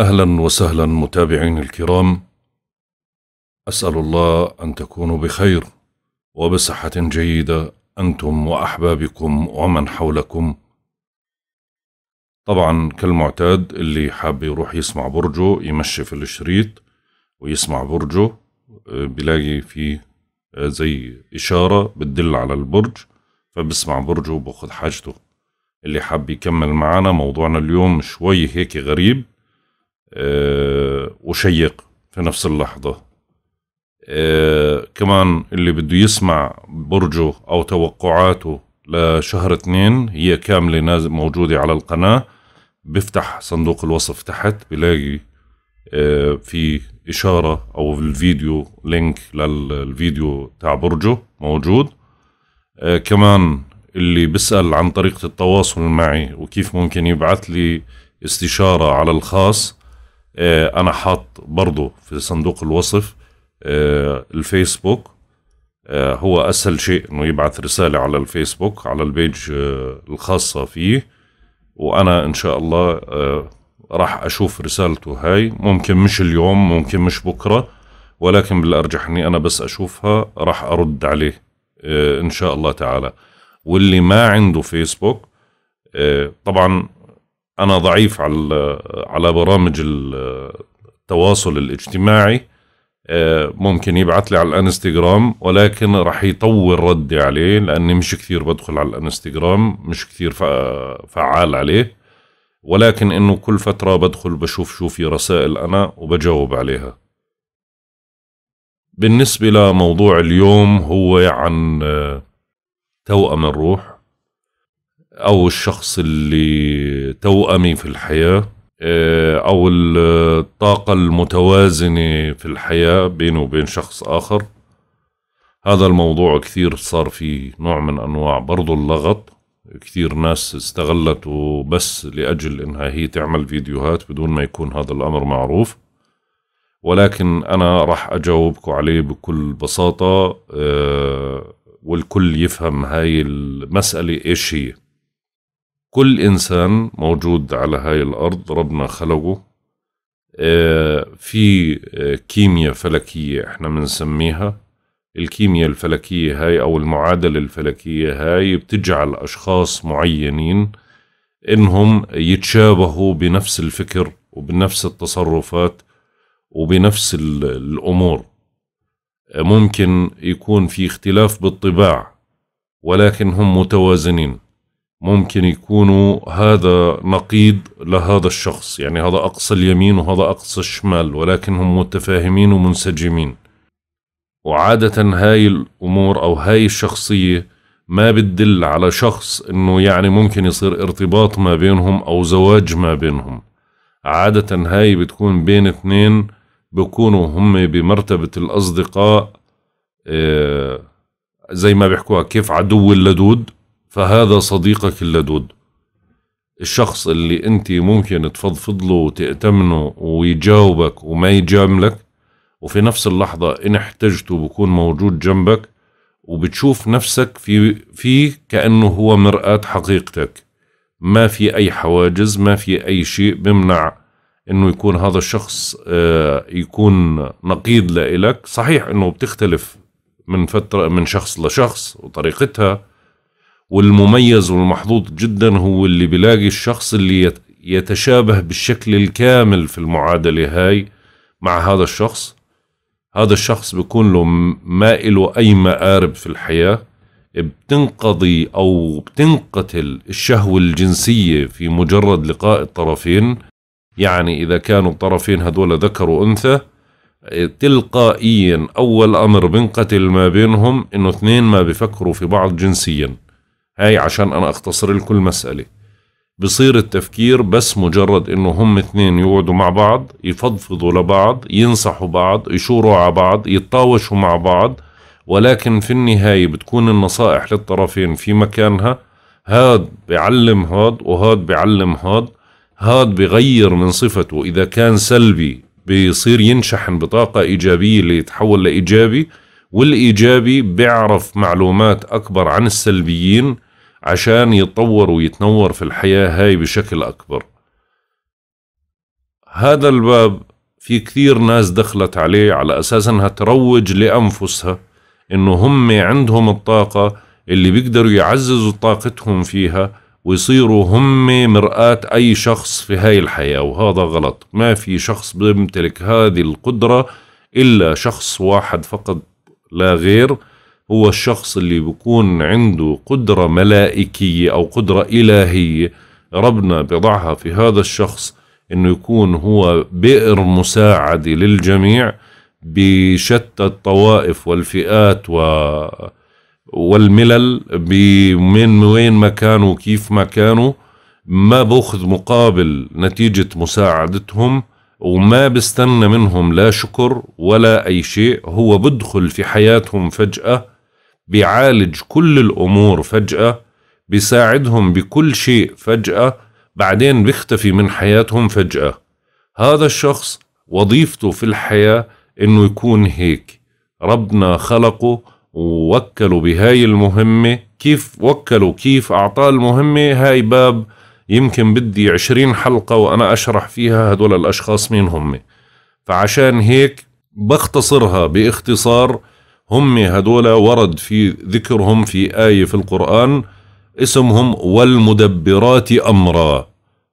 أهلا وسهلا متابعين الكرام أسأل الله أن تكونوا بخير وبصحة جيدة أنتم وأحبابكم ومن حولكم طبعا كالمعتاد اللي حاب يروح يسمع برجه يمشي في الشريط ويسمع برجه آه، بيلاقي فيه آه، زي إشارة بتدل على البرج فبسمع برجه وباخذ حاجته اللي حاب يكمل معانا موضوعنا اليوم شوي هيك غريب آه، وشيق في نفس اللحظة آه، كمان اللي بده يسمع برجه أو توقعاته لشهر اثنين هي كاملة نازل موجودة على القناة بفتح صندوق الوصف تحت بلاقي آه، في إشارة أو الفيديو لينك للفيديو تاع برجه موجود كمان اللي بسأل عن طريقة التواصل معي وكيف ممكن يبعث لي استشارة على الخاص آه، انا حاط برضه في صندوق الوصف آه، الفيسبوك آه، هو اسهل شيء انه يبعث رساله على الفيسبوك على البيج الخاصه فيه وانا ان شاء الله راح اشوف رسالته هاي ممكن مش اليوم ممكن مش بكره ولكن بالارجح اني انا بس اشوفها راح ارد عليه ان شاء الله تعالى واللي ما عنده فيسبوك طبعا انا ضعيف على على برامج التواصل الاجتماعي آه، ممكن يبعث لي على الانستغرام ولكن راح يطول ردي عليه لاني مش كثير بدخل على الانستغرام مش كثير فعال عليه ولكن انه كل فتره بدخل بشوف شو في رسائل انا وبجاوب عليها بالنسبه لموضوع اليوم هو عن آه، توأم الروح او الشخص اللي توأمي في الحياة آه، أو الطاقة المتوازنة في الحياة بينه وبين شخص آخر هذا الموضوع كثير صار فيه نوع من أنواع برضو اللغط كثير ناس استغلت بس لأجل إنها هي تعمل فيديوهات بدون ما يكون هذا الأمر معروف ولكن أنا راح أجاوبكم عليه بكل بساطة آه، والكل يفهم هاي المسألة إيش هي كل انسان موجود على هاي الارض ربنا خلقه آه، في آه، كيمياء فلكيه احنا بنسميها الكيمياء الفلكيه هاي او المعادله الفلكيه هاي بتجعل اشخاص معينين انهم يتشابهوا بنفس الفكر وبنفس التصرفات وبنفس الامور آه، ممكن يكون في اختلاف بالطباع ولكن هم متوازنين ممكن يكونوا هذا نقيض لهذا الشخص يعني هذا أقصى اليمين وهذا أقصى الشمال ولكنهم متفاهمين ومنسجمين وعادة هاي الأمور أو هاي الشخصية ما بتدل على شخص أنه يعني ممكن يصير ارتباط ما بينهم أو زواج ما بينهم عادة هاي بتكون بين اثنين بكونوا هم بمرتبة الأصدقاء آه، زي ما بيحكوها كيف عدو اللدود فهذا صديقك اللدود الشخص اللي انت ممكن تفضفض له وتأتمنه ويجاوبك وما يجاملك وفي نفس اللحظة إن احتجته بكون موجود جنبك وبتشوف نفسك في فيه كأنه هو مرآة حقيقتك ما في أي حواجز ما في أي شيء بمنع إنه يكون هذا الشخص آه، يكون نقيض لإلك صحيح إنه بتختلف من فترة من شخص لشخص وطريقتها والمميز والمحظوظ جدا هو اللي بيلاقي الشخص اللي يتشابه بالشكل الكامل في المعادلة هاي مع هذا الشخص هذا الشخص بيكون له ما له أي مآرب في الحياة بتنقضي أو بتنقتل الشهوة الجنسية في مجرد لقاء الطرفين يعني إذا كانوا الطرفين هذول ذكر وأنثى تلقائيا أول أمر بنقتل ما بينهم إنه اثنين ما بيفكروا في بعض جنسيا هاي عشان أنا أختصر لكم المسألة بصير التفكير بس مجرد إنه هم اثنين يقعدوا مع بعض يفضفضوا لبعض ينصحوا بعض يشوروا على بعض يتطاوشوا مع بعض ولكن في النهاية بتكون النصائح للطرفين في مكانها هاد بيعلم هاد وهاد بيعلم هاد هاد بغير من صفته إذا كان سلبي بيصير ينشحن بطاقة إيجابية ليتحول لإيجابي والإيجابي بيعرف معلومات أكبر عن السلبيين عشان يتطور ويتنور في الحياة هاي بشكل أكبر هذا الباب في كثير ناس دخلت عليه على أساس أنها تروج لأنفسها إنه هم عندهم الطاقة اللي بيقدروا يعززوا طاقتهم فيها ويصيروا هم مرآة أي شخص في هاي الحياة وهذا غلط ما في شخص بيمتلك هذه القدرة إلا شخص واحد فقط لا غير هو الشخص اللي بيكون عنده قدرة ملائكية أو قدرة إلهية ربنا بضعها في هذا الشخص انه يكون هو بئر مساعدة للجميع بشتى الطوائف والفئات و والملل من وين ما كانوا وكيف ما كانوا ما باخذ مقابل نتيجة مساعدتهم وما بستنى منهم لا شكر ولا أي شيء هو بدخل في حياتهم فجأة بيعالج كل الأمور فجأة بيساعدهم بكل شيء فجأة بعدين بيختفي من حياتهم فجأة هذا الشخص وظيفته في الحياة إنه يكون هيك ربنا خلقه ووكلوا بهاي المهمة كيف وكلوا كيف أعطاه المهمة هاي باب يمكن بدي عشرين حلقة وأنا أشرح فيها هدول الأشخاص مين هم فعشان هيك بختصرها باختصار هم هذول ورد في ذكرهم في آية في القرآن اسمهم والمدبرات أمرا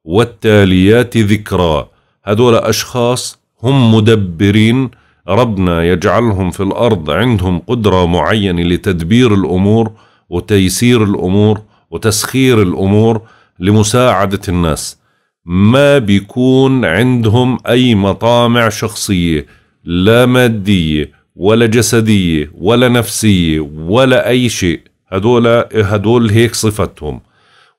والتاليات ذكرا هذول أشخاص هم مدبرين ربنا يجعلهم في الأرض عندهم قدرة معينة لتدبير الأمور وتيسير الأمور وتسخير الأمور لمساعدة الناس ما بيكون عندهم أي مطامع شخصية لا مادية ولا جسدية ولا نفسية ولا أي شيء هدول هدول هيك صفتهم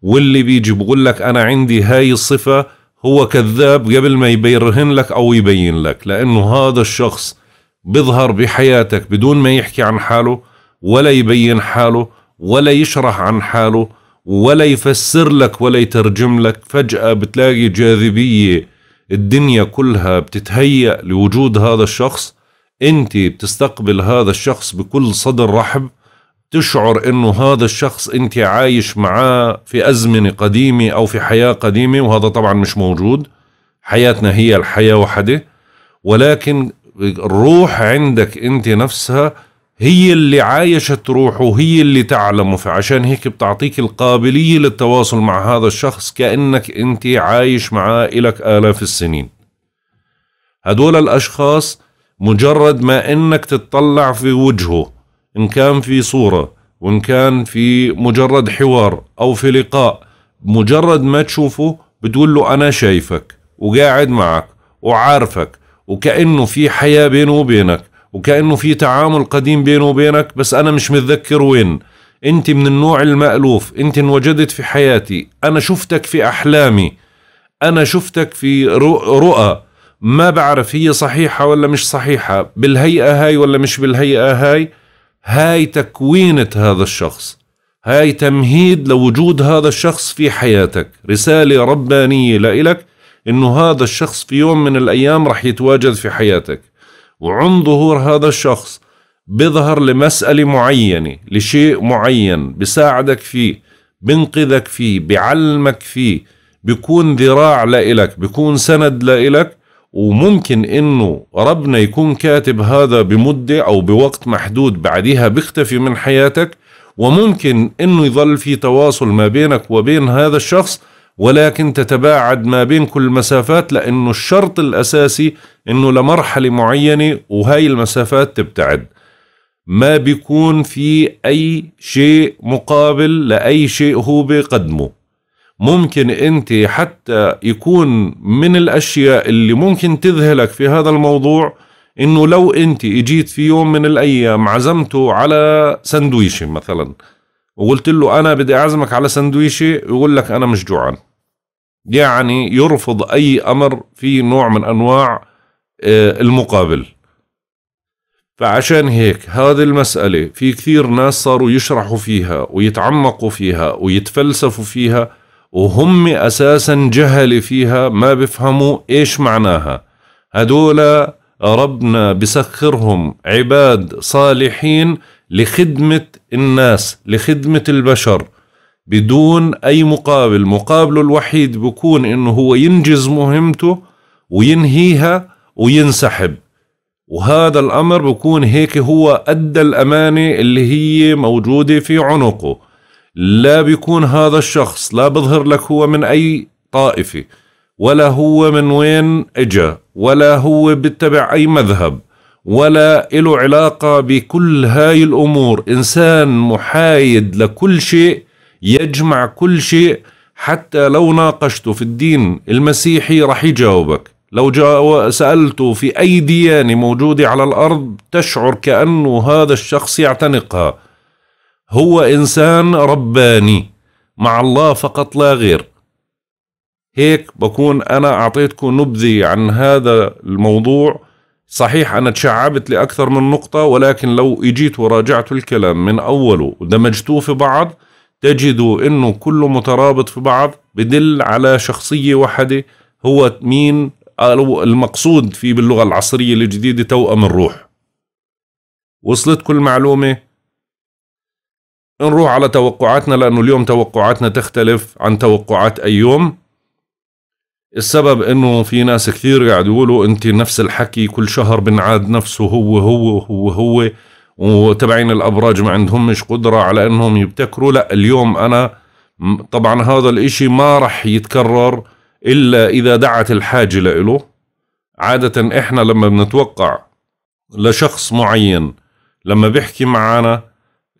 واللي بيجي بقول لك أنا عندي هاي الصفة هو كذاب قبل ما يبرهن لك أو يبين لك لأنه هذا الشخص بيظهر بحياتك بدون ما يحكي عن حاله ولا يبين حاله ولا يشرح عن حاله ولا يفسر لك ولا يترجم لك فجأة بتلاقي جاذبية الدنيا كلها بتتهيأ لوجود هذا الشخص انت بتستقبل هذا الشخص بكل صدر رحب تشعر انه هذا الشخص انت عايش معاه في ازمنه قديمه او في حياه قديمه وهذا طبعا مش موجود حياتنا هي الحياه وحده ولكن الروح عندك انت نفسها هي اللي عايشت روحه وهي اللي تعلمه فعشان هيك بتعطيك القابليه للتواصل مع هذا الشخص كانك انت عايش معاه الك الاف السنين هدول الاشخاص مجرد ما انك تتطلع في وجهه ان كان في صورة وان كان في مجرد حوار او في لقاء مجرد ما تشوفه بتقول له انا شايفك وقاعد معك وعارفك وكأنه في حياة بينه وبينك وكأنه في تعامل قديم بينه وبينك بس انا مش متذكر وين انت من النوع المألوف انت انوجدت في حياتي انا شفتك في احلامي انا شفتك في رؤى ما بعرف هي صحيحة ولا مش صحيحة بالهيئة هاي ولا مش بالهيئة هاي هاي تكوينة هذا الشخص هاي تمهيد لوجود هذا الشخص في حياتك رسالة ربانية لإلك إنه هذا الشخص في يوم من الأيام رح يتواجد في حياتك وعن ظهور هذا الشخص بظهر لمسألة معينة لشيء معين بساعدك فيه بنقذك فيه بعلمك فيه بيكون ذراع لإلك بيكون سند لإلك وممكن انه ربنا يكون كاتب هذا بمدة او بوقت محدود بعدها بيختفي من حياتك وممكن انه يظل في تواصل ما بينك وبين هذا الشخص ولكن تتباعد ما بين كل المسافات لانه الشرط الاساسي انه لمرحلة معينة وهاي المسافات تبتعد ما بيكون في اي شيء مقابل لاي شيء هو بيقدمه ممكن انت حتى يكون من الاشياء اللي ممكن تذهلك في هذا الموضوع انه لو انت اجيت في يوم من الايام عزمته على سندويشة مثلا وقلت له انا بدي اعزمك على سندويشة يقول لك انا مش جوعان يعني يرفض اي امر في نوع من انواع آه، المقابل فعشان هيك هذه المسألة في كثير ناس صاروا يشرحوا فيها ويتعمقوا فيها ويتفلسفوا فيها وهم أساسا جهل فيها ما بفهموا إيش معناها هدول ربنا بسخرهم عباد صالحين لخدمة الناس لخدمة البشر بدون أي مقابل مقابله الوحيد بكون إنه هو ينجز مهمته وينهيها وينسحب وهذا الأمر بكون هيك هو أدى الأمانة اللي هي موجودة في عنقه لا بيكون هذا الشخص لا بظهر لك هو من أي طائفة ولا هو من وين إجا ولا هو بيتبع أي مذهب ولا له علاقة بكل هاي الأمور إنسان محايد لكل شيء يجمع كل شيء حتى لو ناقشته في الدين المسيحي رح يجاوبك لو جاو سألته في أي ديانة موجودة على الأرض تشعر كأنه هذا الشخص يعتنقها هو إنسان رباني مع الله فقط لا غير هيك بكون أنا أعطيتكم نبذي عن هذا الموضوع صحيح أنا تشعبت لأكثر من نقطة ولكن لو إجيت وراجعت الكلام من أوله ودمجتوه في بعض تجدوا أنه كله مترابط في بعض بدل على شخصية واحدة هو مين المقصود فيه باللغة العصرية الجديدة توأم الروح وصلتكم المعلومة نروح على توقعاتنا لأنه اليوم توقعاتنا تختلف عن توقعات أي يوم السبب انه في ناس كثير قاعد يقولوا انت نفس الحكي كل شهر بنعاد نفسه هو هو هو هو وتبعين الابراج ما عندهمش قدرة على انهم يبتكروا لا اليوم انا طبعا هذا الاشي ما رح يتكرر الا اذا دعت الحاجة له عادة احنا لما بنتوقع لشخص معين لما بيحكي معنا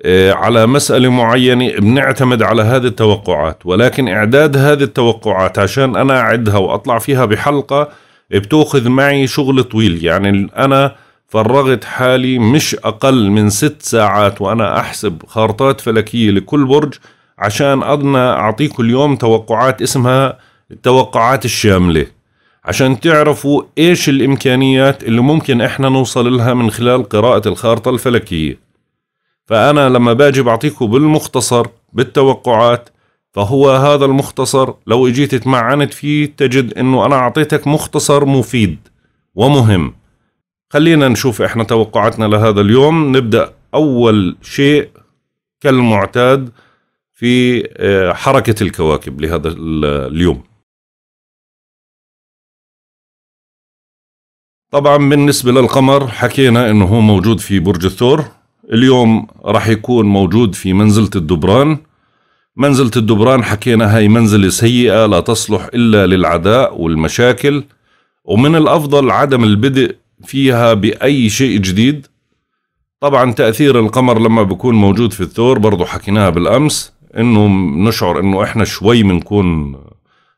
آه، على مسألة معينة بنعتمد على هذه التوقعات ولكن إعداد هذه التوقعات عشان أنا أعدها وأطلع فيها بحلقة بتأخذ معي شغل طويل يعني أنا فرغت حالي مش أقل من ست ساعات وأنا أحسب خارطات فلكية لكل برج عشان أضنى أعطيكم اليوم توقعات اسمها التوقعات الشاملة عشان تعرفوا إيش الإمكانيات اللي ممكن إحنا نوصل لها من خلال قراءة الخارطة الفلكية فأنا لما باجي بعطيكم بالمختصر بالتوقعات فهو هذا المختصر لو اجيت تمعنت فيه تجد انه انا اعطيتك مختصر مفيد ومهم خلينا نشوف احنا توقعاتنا لهذا اليوم نبدأ اول شيء كالمعتاد في آه، حركة الكواكب لهذا اليوم طبعا بالنسبة للقمر حكينا انه هو موجود في برج الثور اليوم راح يكون موجود في منزلة الدبران منزلة الدبران حكينا هاي منزلة سيئة لا تصلح إلا للعداء والمشاكل ومن الأفضل عدم البدء فيها بأي شيء جديد طبعا تأثير القمر لما بكون موجود في الثور برضو حكيناها بالأمس إنه نشعر إنه إحنا شوي بنكون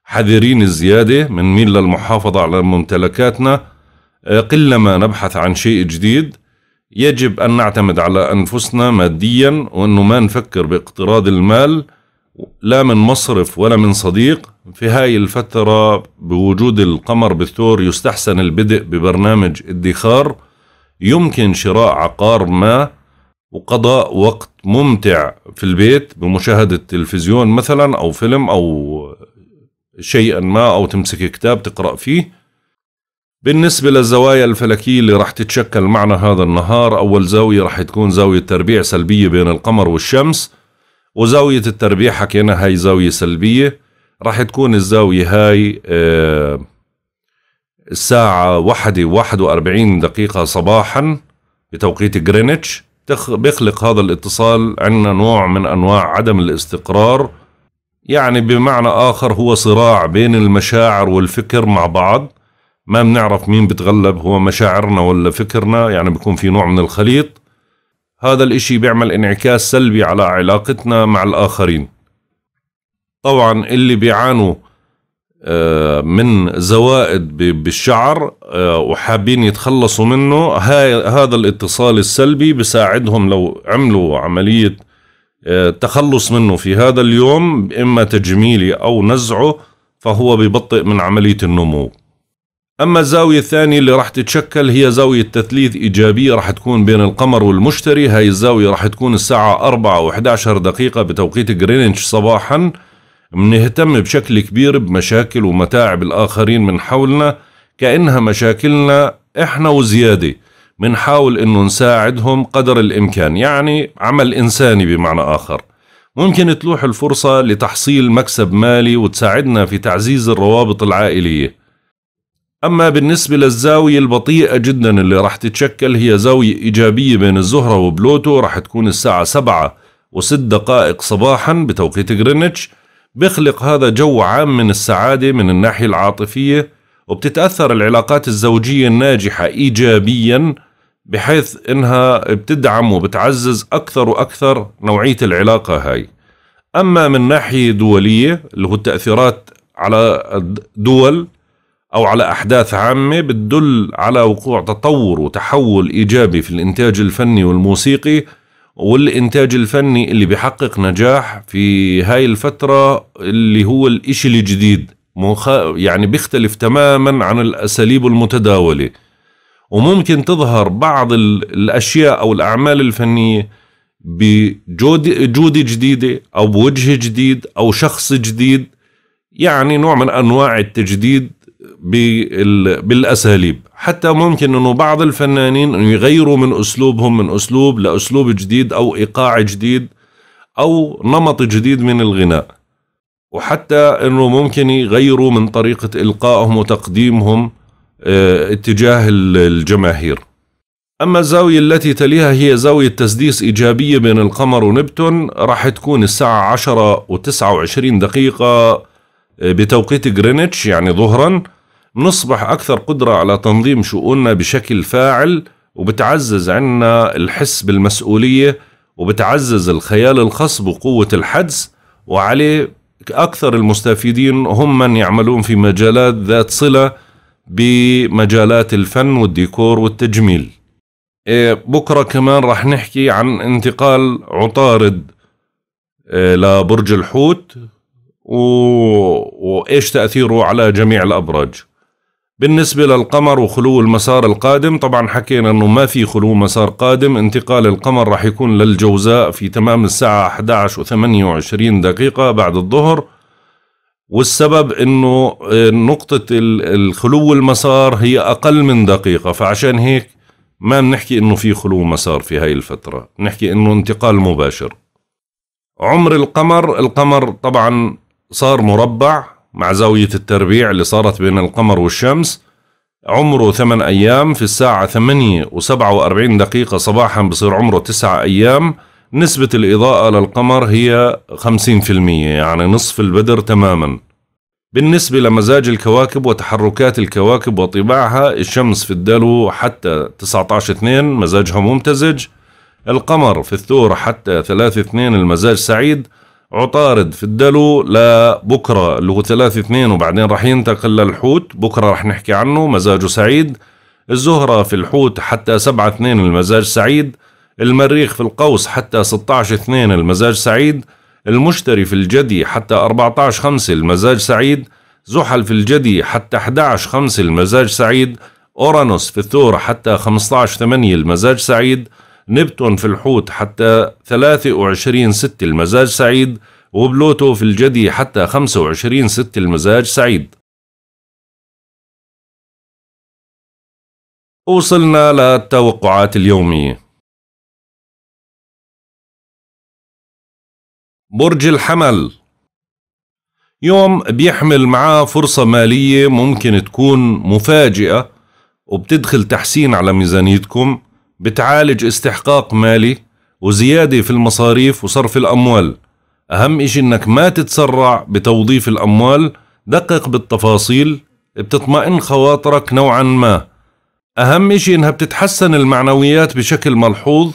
حذرين الزيادة بنميل للمحافظة على ممتلكاتنا قلما نبحث عن شيء جديد يجب أن نعتمد على أنفسنا ماديا وأنه ما نفكر باقتراض المال لا من مصرف ولا من صديق في هاي الفترة بوجود القمر بالثور يستحسن البدء ببرنامج ادخار يمكن شراء عقار ما وقضاء وقت ممتع في البيت بمشاهدة تلفزيون مثلا أو فيلم أو شيئا ما أو تمسك كتاب تقرأ فيه بالنسبة للزوايا الفلكية اللي رح تتشكل معنا هذا النهار أول زاوية رح تكون زاوية تربيع سلبية بين القمر والشمس وزاوية التربيع حكينا هاي زاوية سلبية رح تكون الزاوية هاي آه، الساعة واحدة واحد وأربعين دقيقة صباحا بتوقيت غرينتش بيخلق هذا الاتصال عندنا نوع من أنواع عدم الاستقرار يعني بمعنى آخر هو صراع بين المشاعر والفكر مع بعض ما بنعرف مين بتغلب هو مشاعرنا ولا فكرنا يعني بيكون في نوع من الخليط هذا الاشي بيعمل انعكاس سلبي على علاقتنا مع الآخرين طبعا اللي بيعانوا آه، من زوائد بالشعر آه، وحابين يتخلصوا منه هذا الاتصال السلبي بساعدهم لو عملوا عملية آه، تخلص منه في هذا اليوم إما تجميلي أو نزعه فهو ببطئ من عملية النمو أما الزاوية الثانية اللي راح تتشكل هي زاوية تثليث إيجابية راح تكون بين القمر والمشتري هاي الزاوية راح تكون الساعة 4 و11 دقيقة بتوقيت جرينتش صباحا بنهتم بشكل كبير بمشاكل ومتاعب الآخرين من حولنا كأنها مشاكلنا إحنا وزيادة بنحاول إنه نساعدهم قدر الإمكان يعني عمل إنساني بمعنى آخر ممكن تلوح الفرصة لتحصيل مكسب مالي وتساعدنا في تعزيز الروابط العائلية أما بالنسبة للزاوية البطيئة جدا اللي راح تتشكل هي زاوية إيجابية بين الزهرة وبلوتو راح تكون الساعة سبعة وست دقائق صباحا بتوقيت غرينتش بيخلق هذا جو عام من السعادة من الناحية العاطفية وبتتأثر العلاقات الزوجية الناجحة إيجابيا بحيث إنها بتدعم وبتعزز أكثر وأكثر نوعية العلاقة هاي أما من ناحية دولية اللي هو التأثيرات على الدول أو على أحداث عامة بتدل على وقوع تطور وتحول إيجابي في الإنتاج الفني والموسيقي والإنتاج الفني اللي بيحقق نجاح في هاي الفترة اللي هو الإشي الجديد مخ... يعني بيختلف تماما عن الأساليب المتداولة وممكن تظهر بعض ال... الأشياء أو الأعمال الفنية بجودة جديدة أو بوجه جديد أو شخص جديد يعني نوع من أنواع التجديد بالأساليب حتى ممكن أنه بعض الفنانين يغيروا من أسلوبهم من أسلوب لأسلوب جديد أو إيقاع جديد أو نمط جديد من الغناء وحتى أنه ممكن يغيروا من طريقة إلقائهم وتقديمهم آه، اتجاه الجماهير أما الزاوية التي تليها هي زاوية تسديس إيجابية بين القمر ونبتون راح تكون الساعة 10 و29 دقيقة بتوقيت جرينتش يعني ظهرا نصبح أكثر قدرة على تنظيم شؤوننا بشكل فاعل وبتعزز عنا الحس بالمسؤولية وبتعزز الخيال الخاص بقوة الحدس وعليه أكثر المستفيدين هم من يعملون في مجالات ذات صلة بمجالات الفن والديكور والتجميل إيه، بكرة كمان رح نحكي عن انتقال عطارد إيه، لبرج الحوت وإيش تأثيره على جميع الأبراج بالنسبة للقمر وخلو المسار القادم طبعا حكينا أنه ما في خلو مسار قادم انتقال القمر راح يكون للجوزاء في تمام الساعة 11 و 28 دقيقة بعد الظهر والسبب أنه آه، نقطة الخلو المسار هي أقل من دقيقة فعشان هيك ما بنحكي أنه في خلو مسار في هاي الفترة نحكي أنه انتقال مباشر عمر القمر القمر طبعا صار مربع مع زاوية التربيع اللي صارت بين القمر والشمس عمره ثمان أيام في الساعة ثمانية وسبعة وأربعين دقيقة صباحا بصير عمره تسعة أيام نسبة الإضاءة للقمر هي خمسين في المية يعني نصف البدر تماما بالنسبة لمزاج الكواكب وتحركات الكواكب وطباعها الشمس في الدلو حتى 19-2 مزاجها ممتزج القمر في الثور حتى 3-2 المزاج سعيد عطارد في الدلو لبكرة اللي هو ثلاثة اثنين وبعدين راح ينتقل للحوت بكرة راح نحكي عنه مزاجه سعيد الزهرة في الحوت حتى سبعة اثنين المزاج سعيد المريخ في القوس حتى ستة عشر اثنين المزاج سعيد المشتري في الجدي حتى أربعة عشر خمسة المزاج سعيد زحل في الجدي حتى أحد عشر خمسة المزاج سعيد أورانوس في الثور حتى خمسة عشر ثمانية المزاج سعيد نبتون في الحوت حتى 23 ست المزاج سعيد وبلوتو في الجدي حتى 25 ست المزاج سعيد وصلنا للتوقعات اليومية برج الحمل يوم بيحمل معاه فرصة مالية ممكن تكون مفاجئة وبتدخل تحسين على ميزانيتكم بتعالج استحقاق مالي وزيادة في المصاريف وصرف الأموال أهم إشي إنك ما تتسرع بتوظيف الأموال دقق بالتفاصيل بتطمئن خواطرك نوعا ما أهم إشي إنها بتتحسن المعنويات بشكل ملحوظ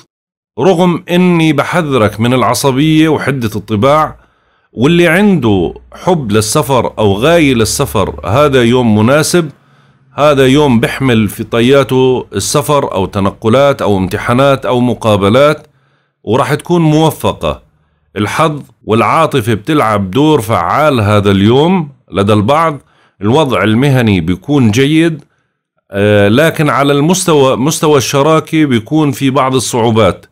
رغم إني بحذرك من العصبية وحدة الطباع واللي عنده حب للسفر أو غاية للسفر هذا يوم مناسب هذا يوم بحمل في طياته السفر أو تنقلات أو امتحانات أو مقابلات وراح تكون موفقة الحظ والعاطفة بتلعب دور فعال هذا اليوم لدى البعض الوضع المهني بيكون جيد آه، لكن على المستوى مستوى الشراكة بيكون في بعض الصعوبات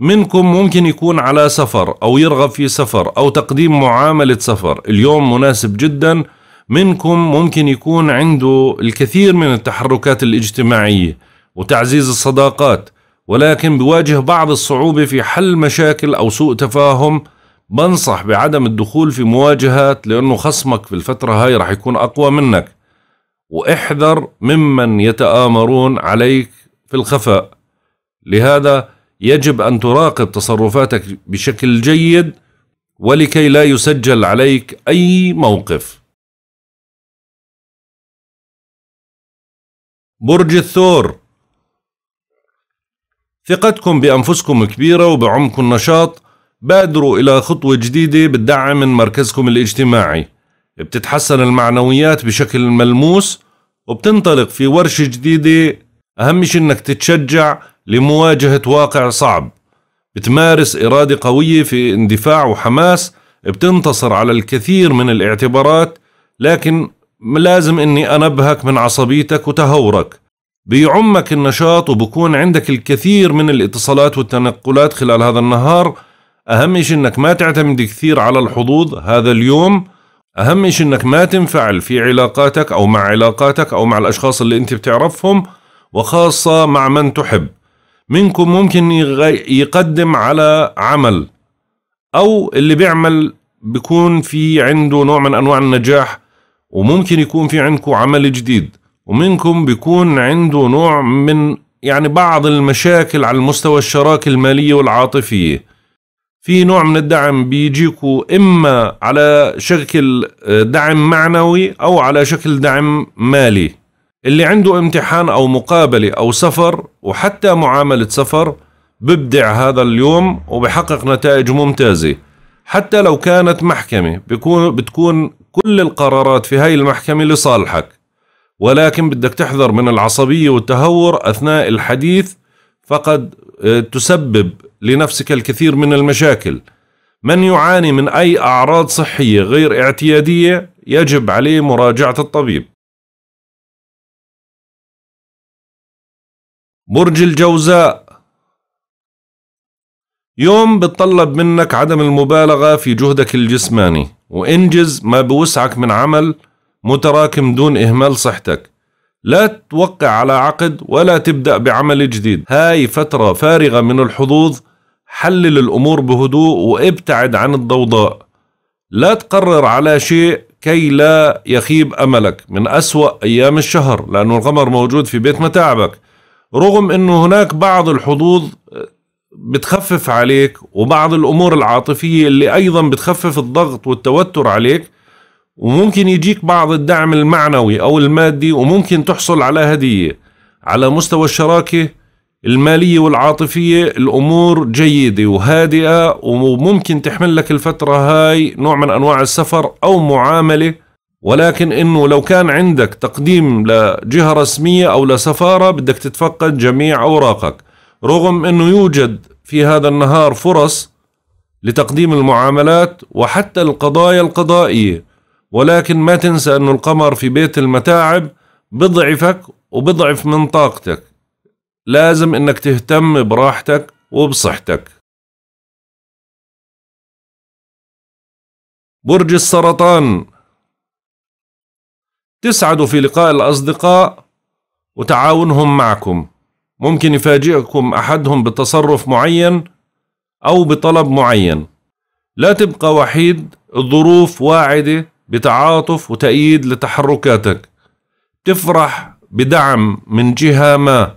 منكم ممكن يكون على سفر أو يرغب في سفر أو تقديم معاملة سفر اليوم مناسب جداً منكم ممكن يكون عنده الكثير من التحركات الاجتماعية وتعزيز الصداقات ولكن بواجه بعض الصعوبة في حل مشاكل أو سوء تفاهم بنصح بعدم الدخول في مواجهات لأنه خصمك في الفترة هاي رح يكون أقوى منك واحذر ممن يتآمرون عليك في الخفاء لهذا يجب أن تراقب تصرفاتك بشكل جيد ولكي لا يسجل عليك أي موقف برج الثور ثقتكم بأنفسكم كبيرة وبعمق النشاط بادروا إلى خطوة جديدة بتدعم من مركزكم الاجتماعي بتتحسن المعنويات بشكل ملموس وبتنطلق في ورشة جديدة أهم شيء إنك تتشجع لمواجهة واقع صعب بتمارس إرادة قوية في اندفاع وحماس بتنتصر على الكثير من الاعتبارات لكن لازم اني انبهك من عصبيتك وتهورك بيعمك النشاط وبكون عندك الكثير من الاتصالات والتنقلات خلال هذا النهار اهم شيء انك ما تعتمد كثير على الحظوظ هذا اليوم اهم شيء انك ما تنفعل في علاقاتك او مع علاقاتك او مع الاشخاص اللي انت بتعرفهم وخاصة مع من تحب منكم ممكن يقدم على عمل او اللي بيعمل بيكون في عنده نوع من انواع النجاح وممكن يكون في عندكم عمل جديد ومنكم بيكون عنده نوع من يعني بعض المشاكل على المستوى الشراكة المالية والعاطفية في نوع من الدعم بيجيكوا إما على شكل آه، دعم معنوي أو على شكل دعم مالي اللي عنده امتحان أو مقابلة أو سفر وحتى معاملة سفر ببدع هذا اليوم وبحقق نتائج ممتازة حتى لو كانت محكمة بتكون كل القرارات في هاي المحكمة لصالحك ولكن بدك تحذر من العصبية والتهور أثناء الحديث فقد آه، تسبب لنفسك الكثير من المشاكل من يعاني من أي أعراض صحية غير اعتيادية يجب عليه مراجعة الطبيب برج الجوزاء يوم بتطلب منك عدم المبالغة في جهدك الجسماني وانجز ما بوسعك من عمل متراكم دون إهمال صحتك لا توقع على عقد ولا تبدأ بعمل جديد هاي فترة فارغة من الحظوظ حلل الأمور بهدوء وابتعد عن الضوضاء لا تقرر على شيء كي لا يخيب أملك من أسوأ أيام الشهر لأنه القمر موجود في بيت متاعبك رغم أنه هناك بعض الحظوظ بتخفف عليك وبعض الامور العاطفيه اللي ايضا بتخفف الضغط والتوتر عليك وممكن يجيك بعض الدعم المعنوي او المادي وممكن تحصل على هديه على مستوى الشراكه الماليه والعاطفيه الامور جيده وهادئه وممكن تحمل لك الفتره هاي نوع من انواع السفر او معامله ولكن انه لو كان عندك تقديم لجهه رسميه او لسفاره بدك تتفقد جميع اوراقك رغم انه يوجد في هذا النهار فرص لتقديم المعاملات وحتى القضايا القضائيه ولكن ما تنسى انه القمر في بيت المتاعب بضعفك وبضعف من طاقتك لازم انك تهتم براحتك وبصحتك برج السرطان تسعد في لقاء الأصدقاء وتعاونهم معكم ممكن يفاجئكم أحدهم بتصرف معين أو بطلب معين لا تبقى وحيد الظروف واعدة بتعاطف وتأييد لتحركاتك تفرح بدعم من جهة ما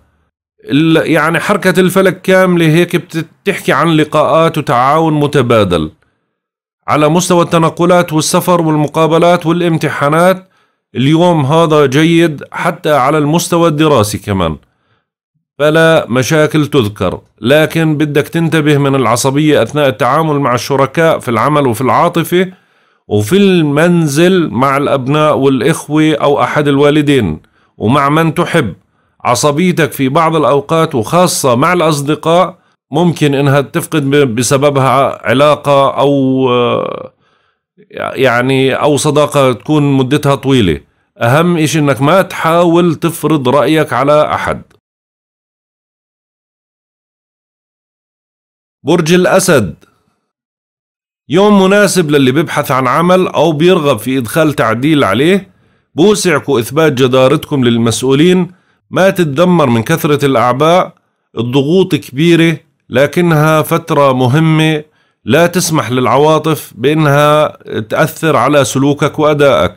يعني حركة الفلك كاملة هيك بتحكي عن لقاءات وتعاون متبادل على مستوى التنقلات والسفر والمقابلات والامتحانات اليوم هذا جيد حتى على المستوى الدراسي كمان فلا مشاكل تذكر لكن بدك تنتبه من العصبية أثناء التعامل مع الشركاء في العمل وفي العاطفة وفي المنزل مع الأبناء والإخوة أو أحد الوالدين ومع من تحب عصبيتك في بعض الأوقات وخاصة مع الأصدقاء ممكن إنها تفقد بسببها علاقة أو آه، يعني أو صداقة تكون مدتها طويلة أهم إشي إنك ما تحاول تفرض رأيك على أحد برج الأسد يوم مناسب للي بيبحث عن عمل أو بيرغب في إدخال تعديل عليه بوسعكوا إثبات جدارتكم للمسؤولين ما تتدمر من كثرة الأعباء الضغوط كبيرة لكنها فترة مهمة لا تسمح للعواطف بأنها تأثر على سلوكك وأدائك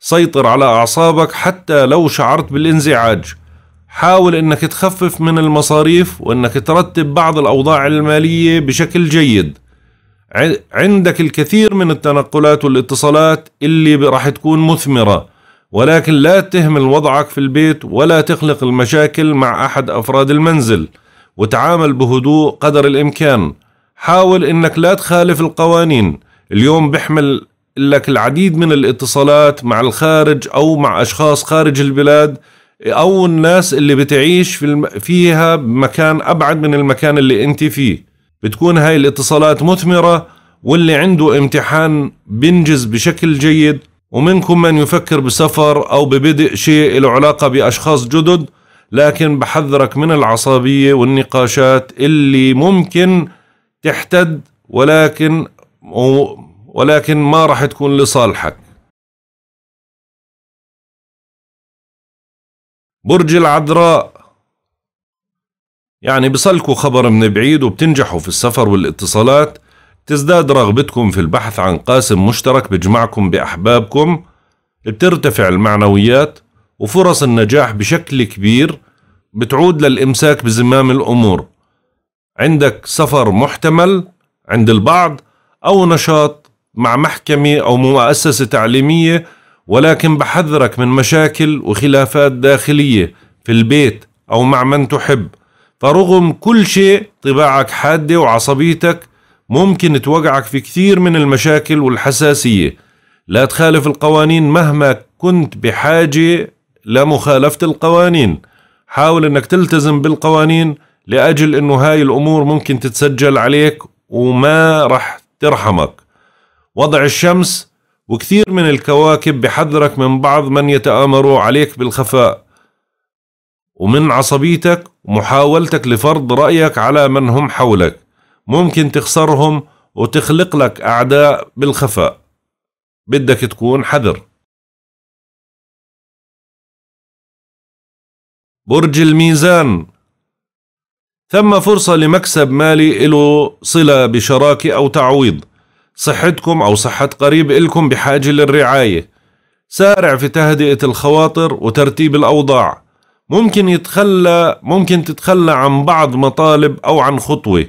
سيطر على أعصابك حتى لو شعرت بالانزعاج حاول انك تخفف من المصاريف وانك ترتب بعض الاوضاع الماليه بشكل جيد عندك الكثير من التنقلات والاتصالات اللي راح تكون مثمره ولكن لا تهمل وضعك في البيت ولا تخلق المشاكل مع احد افراد المنزل وتعامل بهدوء قدر الامكان حاول انك لا تخالف القوانين اليوم بحمل لك العديد من الاتصالات مع الخارج او مع اشخاص خارج البلاد او الناس اللي بتعيش في الم... فيها مكان ابعد من المكان اللي انت فيه بتكون هاي الاتصالات مثمرة واللي عنده امتحان بينجز بشكل جيد ومنكم من يفكر بسفر أو ببدء شيء له علاقة بأشخاص جدد لكن بحذرك من العصبية والنقاشات اللي ممكن تحتد ولكن ولكن ما راح تكون لصالحك برج العذراء يعني بصلكوا خبر من بعيد وبتنجحوا في السفر والاتصالات تزداد رغبتكم في البحث عن قاسم مشترك بجمعكم بأحبابكم بترتفع المعنويات وفرص النجاح بشكل كبير بتعود للإمساك بزمام الأمور عندك سفر محتمل عند البعض أو نشاط مع محكمة أو مؤسسة تعليمية ولكن بحذرك من مشاكل وخلافات داخلية في البيت أو مع من تحب فرغم كل شيء طباعك حادة وعصبيتك ممكن توقعك في كثير من المشاكل والحساسية لا تخالف القوانين مهما كنت بحاجة لمخالفة القوانين حاول انك تلتزم بالقوانين لأجل انه هاي الأمور ممكن تتسجل عليك وما رح ترحمك وضع الشمس وكثير من الكواكب بحذرك من بعض من يتآمروا عليك بالخفاء ومن عصبيتك ومحاولتك لفرض رأيك على من هم حولك ممكن تخسرهم وتخلق لك أعداء بالخفاء بدك تكون حذر برج الميزان ثم فرصة لمكسب مالي له صلة بشراكة أو تعويض صحتكم أو صحة قريب إلكم بحاجة للرعاية سارع في تهدئة الخواطر وترتيب الأوضاع ممكن يتخلى ممكن تتخلى عن بعض مطالب أو عن خطوة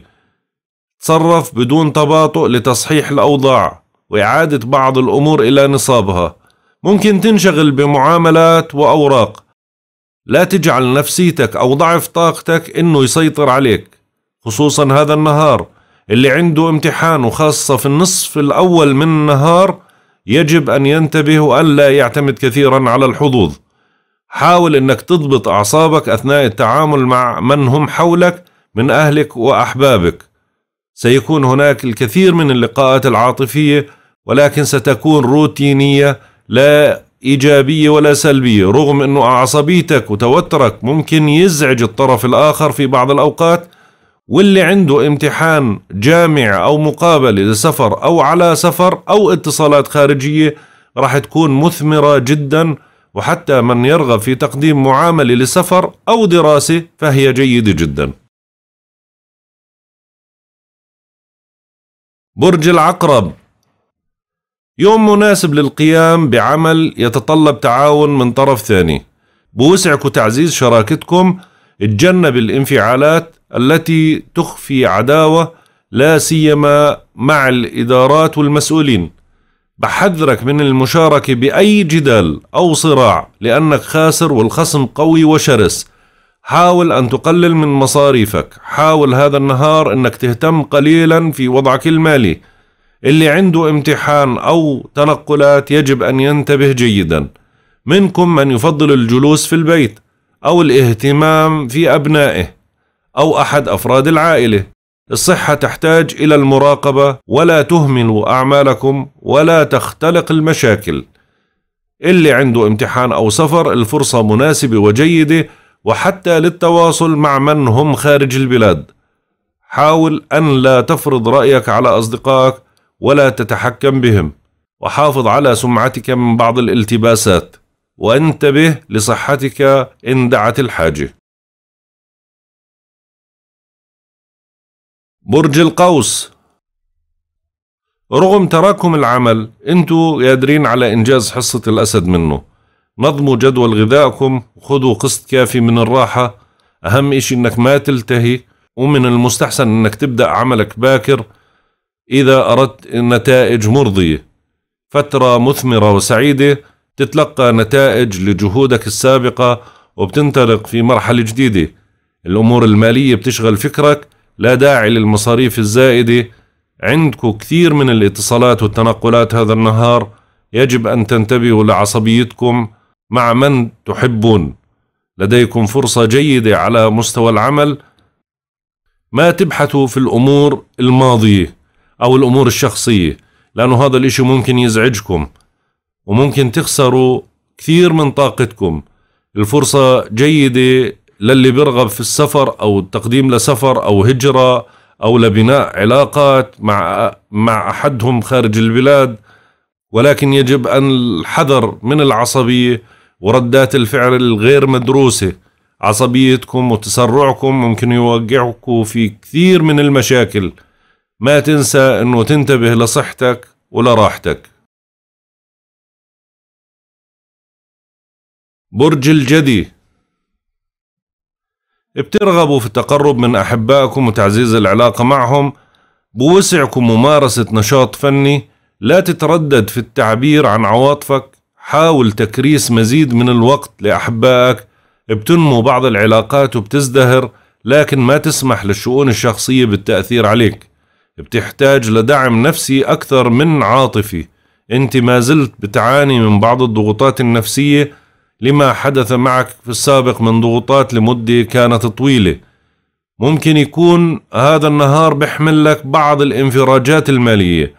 تصرف بدون تباطؤ لتصحيح الأوضاع وإعادة بعض الأمور إلى نصابها ممكن تنشغل بمعاملات وأوراق لا تجعل نفسيتك أو ضعف طاقتك إنه يسيطر عليك خصوصا هذا النهار اللي عنده امتحان وخاصة في النصف الأول من النهار يجب أن ينتبه وأن لا يعتمد كثيرا على الحظوظ حاول أنك تضبط أعصابك أثناء التعامل مع من هم حولك من أهلك وأحبابك سيكون هناك الكثير من اللقاءات العاطفية ولكن ستكون روتينية لا إيجابية ولا سلبية رغم أنه عصبيتك وتوترك ممكن يزعج الطرف الآخر في بعض الأوقات واللي عنده امتحان جامع أو مقابلة لسفر أو على سفر أو اتصالات خارجية راح تكون مثمرة جدا وحتى من يرغب في تقديم معاملة لسفر أو دراسة فهي جيدة جدا برج العقرب يوم مناسب للقيام بعمل يتطلب تعاون من طرف ثاني بوسعك تعزيز شراكتكم تجنب الانفعالات التي تخفي عداوه لا سيما مع الادارات والمسؤولين بحذرك من المشاركه باي جدال او صراع لانك خاسر والخصم قوي وشرس حاول أن تقلل من مصاريفك حاول هذا النهار أنك تهتم قليلا في وضعك المالي اللي عنده امتحان أو تنقلات يجب أن ينتبه جيدا منكم من يفضل الجلوس في البيت أو الاهتمام في أبنائه أو أحد أفراد العائلة. الصحة تحتاج إلى المراقبة ولا تهملوا أعمالكم ولا تختلق المشاكل. اللي عنده امتحان أو سفر الفرصة مناسبة وجيدة وحتى للتواصل مع من هم خارج البلاد. حاول أن لا تفرض رأيك على أصدقائك ولا تتحكم بهم. وحافظ على سمعتك من بعض الالتباسات وانتبه لصحتك ان دعت الحاجه برج القوس رغم تراكم العمل انتوا قادرين على انجاز حصة الاسد منه نظموا جدول غذائكم وخذوا قسط كافي من الراحة اهم اشي انك ما تلتهي ومن المستحسن انك تبدأ عملك باكر اذا اردت نتائج مرضية فترة مثمرة وسعيدة تتلقى نتائج لجهودك السابقة وبتنطلق في مرحلة جديدة الامور المالية بتشغل فكرك لا داعي للمصاريف الزائدة عندكم كثير من الاتصالات والتنقلات هذا النهار يجب أن تنتبهوا لعصبيتكم مع من تحبون لديكم فرصة جيدة على مستوى العمل ما تبحثوا في الأمور الماضية أو الأمور الشخصية لأنه هذا الإشي ممكن يزعجكم وممكن تخسروا كثير من طاقتكم الفرصة جيدة للي بيرغب في السفر او التقديم لسفر او هجره او لبناء علاقات مع مع احدهم خارج البلاد ولكن يجب ان الحذر من العصبيه وردات الفعل الغير مدروسه عصبيتكم وتسرعكم ممكن يوقعكم في كثير من المشاكل ما تنسى انه تنتبه لصحتك ولراحتك برج الجدي بترغبوا في التقرب من أحبائكم وتعزيز العلاقة معهم بوسعكم ممارسة نشاط فني لا تتردد في التعبير عن عواطفك حاول تكريس مزيد من الوقت لأحبائك بتنمو بعض العلاقات وبتزدهر لكن ما تسمح للشؤون الشخصية بالتأثير عليك بتحتاج لدعم نفسي أكثر من عاطفي أنت ما زلت بتعاني من بعض الضغوطات النفسية لما حدث معك في السابق من ضغوطات لمدة كانت طويلة ممكن يكون هذا النهار بحمل لك بعض الانفراجات المالية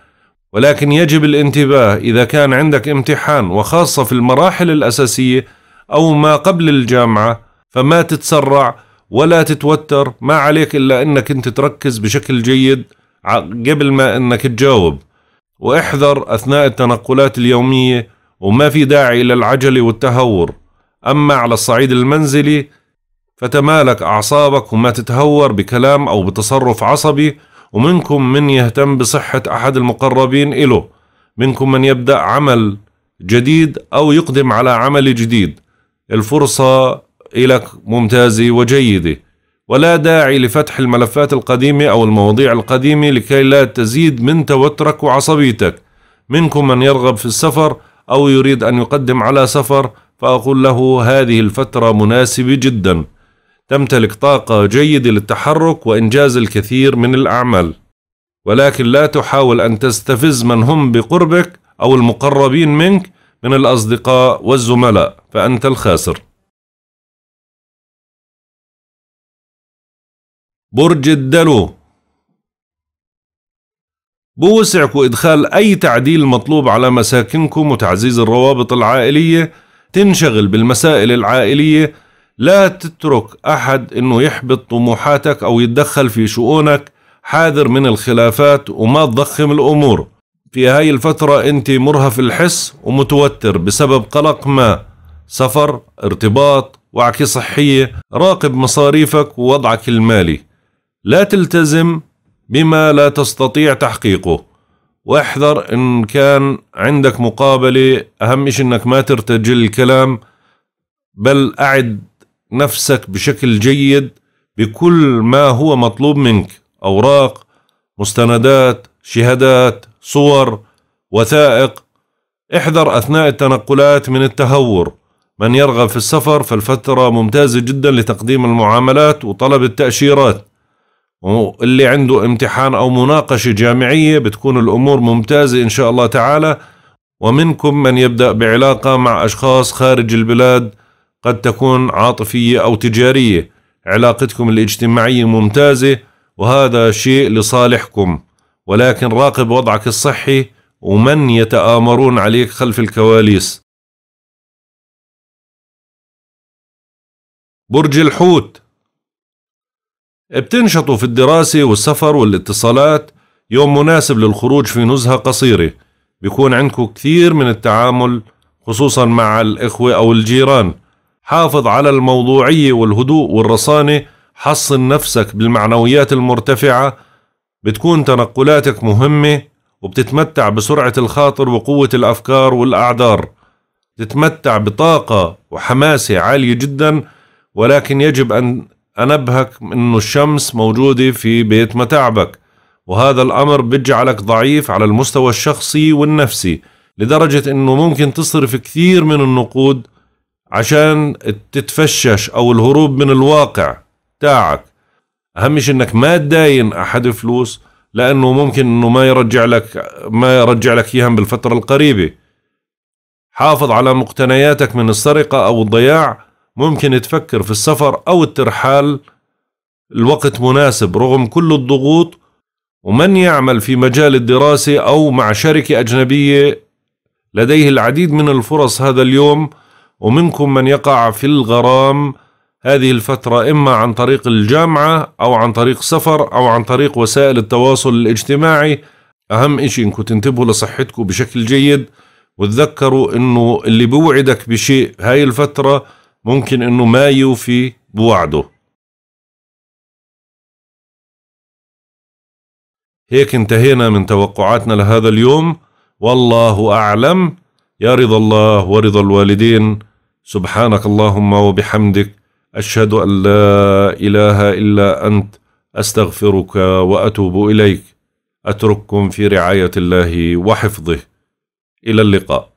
ولكن يجب الانتباه إذا كان عندك امتحان وخاصة في المراحل الأساسية أو ما قبل الجامعة فما تتسرع ولا تتوتر ما عليك إلا أنك أنت تركز بشكل جيد قبل ما أنك تجاوب واحذر أثناء التنقلات اليومية وما في داعي للعجل والتهور أما على الصعيد المنزلي فتمالك أعصابك وما تتهور بكلام أو بتصرف عصبي ومنكم من يهتم بصحة أحد المقربين إله منكم من يبدأ عمل جديد أو يقدم على عمل جديد الفرصة إلك ممتازة وجيدة ولا داعي لفتح الملفات القديمة أو المواضيع القديمة لكي لا تزيد من توترك وعصبيتك منكم من يرغب في السفر أو يريد أن يقدم على سفر فأقول له هذه الفترة مناسبة جدا تمتلك طاقة جيدة للتحرك وإنجاز الكثير من الأعمال ولكن لا تحاول أن تستفز من هم بقربك أو المقربين منك من الأصدقاء والزملاء فأنت الخاسر برج الدلو بوسعكم إدخال أي تعديل مطلوب على مساكنكم وتعزيز الروابط العائلية تنشغل بالمسائل العائلية لا تترك أحد أنه يحبط طموحاتك أو يتدخل في شؤونك حاذر من الخلافات وما تضخم الأمور في هاي الفترة أنت مرهف الحس ومتوتر بسبب قلق ما سفر ارتباط وعكة صحية راقب مصاريفك ووضعك المالي لا تلتزم بما لا تستطيع تحقيقه واحذر إن كان عندك مقابلة أهم شيء إنك ما ترتجل الكلام بل أعد نفسك بشكل جيد بكل ما هو مطلوب منك أوراق مستندات شهادات صور وثائق احذر أثناء التنقلات من التهور من يرغب في السفر فالفترة ممتازة جدا لتقديم المعاملات وطلب التأشيرات واللي عنده امتحان أو مناقشة جامعية بتكون الأمور ممتازة إن شاء الله تعالى ومنكم من يبدأ بعلاقة مع أشخاص خارج البلاد قد تكون عاطفية أو تجارية علاقتكم الاجتماعية ممتازة وهذا شيء لصالحكم ولكن راقب وضعك الصحي ومن يتآمرون عليك خلف الكواليس برج الحوت بتنشطوا في الدراسة والسفر والاتصالات يوم مناسب للخروج في نزهة قصيرة بيكون عندكم كثير من التعامل خصوصا مع الإخوة أو الجيران حافظ على الموضوعية والهدوء والرصانة حصن نفسك بالمعنويات المرتفعة بتكون تنقلاتك مهمة وبتتمتع بسرعة الخاطر وقوة الأفكار والأعذار تتمتع بطاقة وحماسة عالية جدا ولكن يجب أن أنبهك أنه الشمس موجودة في بيت متاعبك وهذا الأمر بيجعلك ضعيف على المستوى الشخصي والنفسي لدرجة أنه ممكن تصرف كثير من النقود عشان تتفشش أو الهروب من الواقع تاعك أهم شيء أنك ما تداين أحد فلوس لأنه ممكن أنه ما يرجع لك ما يرجع لك إياهم بالفترة القريبة حافظ على مقتنياتك من السرقة أو الضياع ممكن تفكر في السفر أو الترحال الوقت مناسب رغم كل الضغوط ومن يعمل في مجال الدراسة أو مع شركة أجنبية لديه العديد من الفرص هذا اليوم ومنكم من يقع في الغرام هذه الفترة إما عن طريق الجامعة أو عن طريق سفر أو عن طريق وسائل التواصل الاجتماعي أهم إشي إنكم تنتبهوا لصحتكم بشكل جيد وتذكروا إنه اللي بوعدك بشيء هاي الفترة ممكن انه ما يوفي بوعده هيك انتهينا من توقعاتنا لهذا اليوم والله اعلم يا رضا الله ورضا الوالدين سبحانك اللهم وبحمدك اشهد ان لا اله الا انت استغفرك واتوب اليك اترككم في رعايه الله وحفظه الى اللقاء